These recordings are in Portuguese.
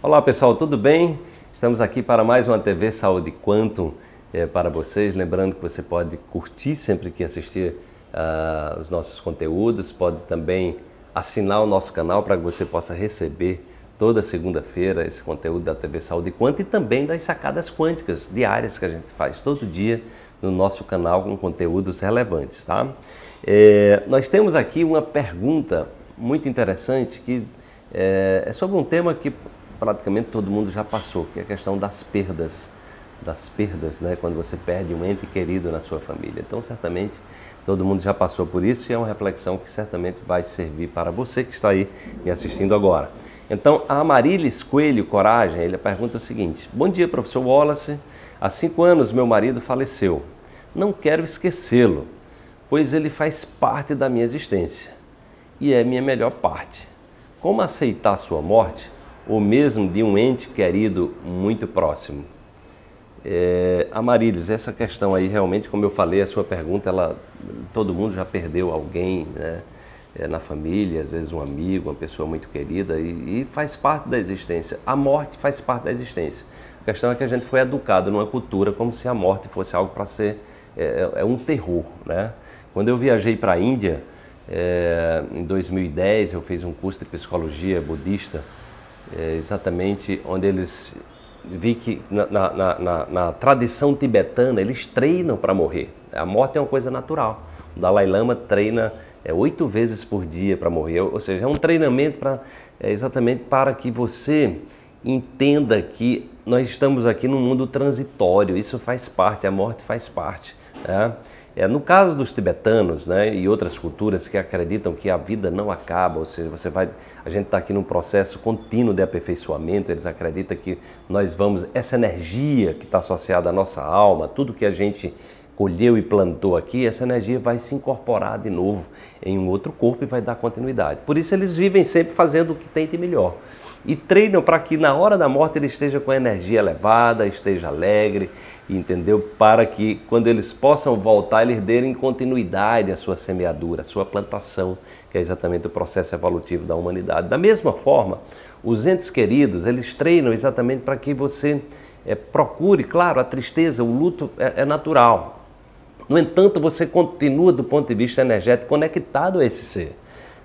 Olá pessoal, tudo bem? Estamos aqui para mais uma TV Saúde Quantum é, para vocês. Lembrando que você pode curtir sempre que assistir uh, os nossos conteúdos, pode também assinar o nosso canal para que você possa receber toda segunda-feira esse conteúdo da TV Saúde Quantum e também das sacadas quânticas diárias que a gente faz todo dia no nosso canal com conteúdos relevantes, tá? É, nós temos aqui uma pergunta muito interessante que é, é sobre um tema que praticamente todo mundo já passou, que é a questão das perdas, das perdas, né? quando você perde um ente querido na sua família. Então, certamente, todo mundo já passou por isso e é uma reflexão que certamente vai servir para você que está aí me assistindo agora. Então, a Amarilis Coelho Coragem, ele pergunta o seguinte: Bom dia, professor Wallace. Há cinco anos meu marido faleceu. Não quero esquecê-lo, pois ele faz parte da minha existência e é minha melhor parte. Como aceitar sua morte ou mesmo de um ente querido muito próximo. É, Amarilis, essa questão aí realmente, como eu falei, a sua pergunta, ela, todo mundo já perdeu alguém né? É, na família, às vezes um amigo, uma pessoa muito querida, e, e, faz parte da existência. A morte faz parte da existência. A questão é que a gente foi educado numa cultura como se a morte fosse algo para ser é, é, é, um terror. Né? Quando eu viajei para a Índia, é, em 2010, eu fiz um curso de psicologia budista é, exatamente onde eles vi que na, na, na, na tradição tibetana eles treinam para morrer. A morte é uma coisa natural. O Dalai Lama treina é, oito vezes por dia para morrer, ou seja, é um treinamento para é, exatamente para que você entenda que nós estamos aqui num mundo transitório. Isso faz parte, a morte faz parte. Né? É, no caso dos tibetanos né, e outras culturas que acreditam que a vida não acaba, ou seja, você vai, a gente está aqui num processo contínuo de aperfeiçoamento, eles acreditam que nós vamos, essa energia que está associada à nossa alma, tudo que a gente colheu e plantou aqui, essa energia vai se incorporar de novo em um outro corpo e vai dar continuidade. Por isso eles vivem sempre fazendo o que tem de melhor e treinam para que na hora da morte ele esteja com a energia elevada, esteja alegre, entendeu? Para que quando eles possam voltar, eles derem continuidade à sua semeadura, à sua plantação, que é exatamente o processo evolutivo da humanidade. Da mesma forma, os entes queridos, eles treinam exatamente para que você é, procure, claro, a tristeza, o luto é, é natural. No entanto, você continua, do ponto de vista energético, conectado a esse ser.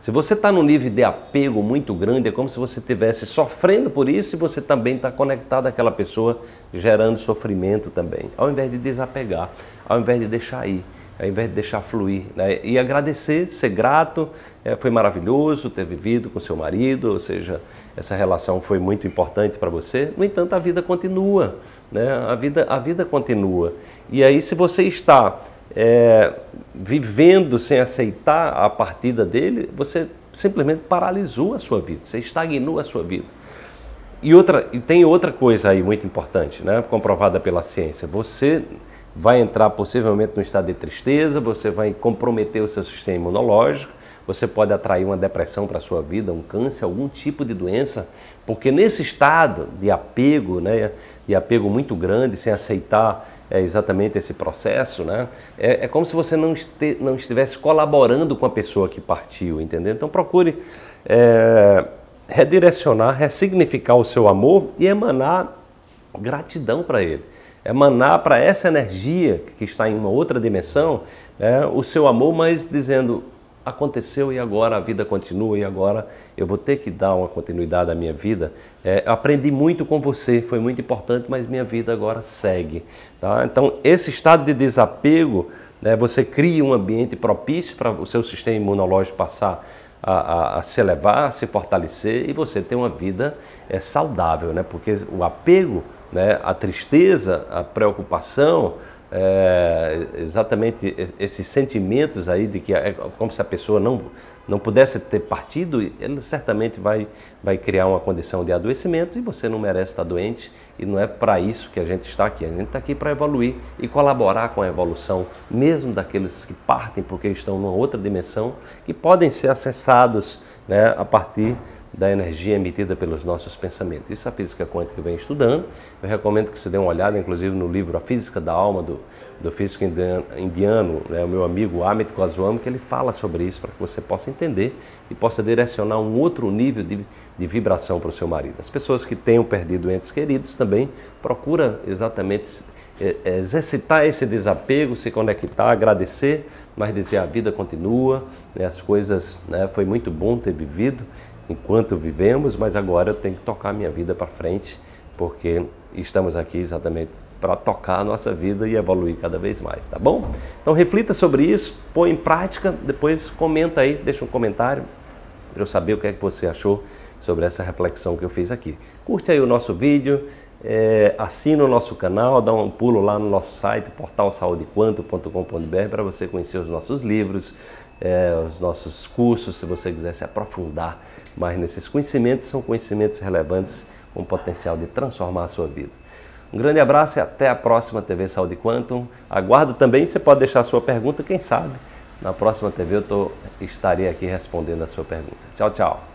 Se você está num nível de apego muito grande, é como se você estivesse sofrendo por isso e você também está conectado àquela pessoa, gerando sofrimento também. Ao invés de desapegar, ao invés de deixar ir, ao invés de deixar fluir. Né? E agradecer, ser grato. É, foi maravilhoso ter vivido com seu marido, ou seja, essa relação foi muito importante para você. No entanto, a vida continua. Né? A, vida, a vida continua. E aí, se você está é, vivendo sem aceitar a partida dele, você simplesmente paralisou a sua vida, você estagnou a sua vida. E, outra, e tem outra coisa aí muito importante, né, comprovada pela ciência. Você vai entrar possivelmente no estado de tristeza, você vai comprometer o seu sistema imunológico, você pode atrair uma depressão para a sua vida, um câncer, algum tipo de doença, porque nesse estado de apego, né, de apego muito grande, sem aceitar é exatamente esse processo, né? É, é como se você não, este, não estivesse colaborando com a pessoa que partiu, entendeu? Então procure é, redirecionar, ressignificar o seu amor e emanar gratidão para ele. Emanar para essa energia que está em uma outra dimensão né, o seu amor, mas dizendo: aconteceu e agora a vida continua e agora eu vou ter que dar uma continuidade à minha vida. É, aprendi muito com você, foi muito importante, mas minha vida agora segue. Tá? Então, esse estado de desapego, né, você cria um ambiente propício para o seu sistema imunológico passar a, a, a, se elevar, a se fortalecer e você ter uma vida é, saudável, né? porque o apego, né, a tristeza, a preocupação, é, exatamente esses sentimentos aí de que é, é como se a pessoa não, não pudesse ter partido, ele certamente vai, vai criar uma condição de adoecimento e você não merece estar doente e não é para isso que a gente está aqui. A gente está aqui para evoluir e colaborar com a evolução, mesmo daqueles que partem porque estão numa outra dimensão, que podem ser acessados né, a partir da energia emitida pelos nossos pensamentos. Isso a física quântica vem estudando. Eu recomendo que você dê uma olhada, inclusive, no livro A Física da Alma, do, do físico indiano, né, o meu amigo Amit Goswami, que ele fala sobre isso para que você possa entender e possa direcionar um outro nível de, de vibração para o seu marido. As pessoas que tenham perdido entes queridos também procura exatamente é, exercitar esse desapego, se conectar, agradecer, mas dizer a vida continua, né, as coisas, né, foi muito bom ter vivido enquanto vivemos, mas agora eu tenho que tocar a minha vida para frente, porque estamos aqui exatamente para tocar a nossa vida e evoluir cada vez mais, tá bom? Então reflita sobre isso, põe em prática, depois comenta aí, deixa um comentário para eu saber o que é que você achou sobre essa reflexão que eu fiz aqui. Curte aí o nosso vídeo, é, assina o nosso canal, dá um pulo lá no nosso site, portalsaudequanto.com.br, para você conhecer os nossos livros, é, os nossos cursos, se você quiser se aprofundar mais nesses conhecimentos, são conhecimentos relevantes com potencial de transformar a sua vida. Um grande abraço e até a próxima TV Saúde Quantum. Aguardo também, você pode deixar a sua pergunta, quem sabe na próxima TV eu tô, estarei aqui respondendo a sua pergunta. Tchau, tchau.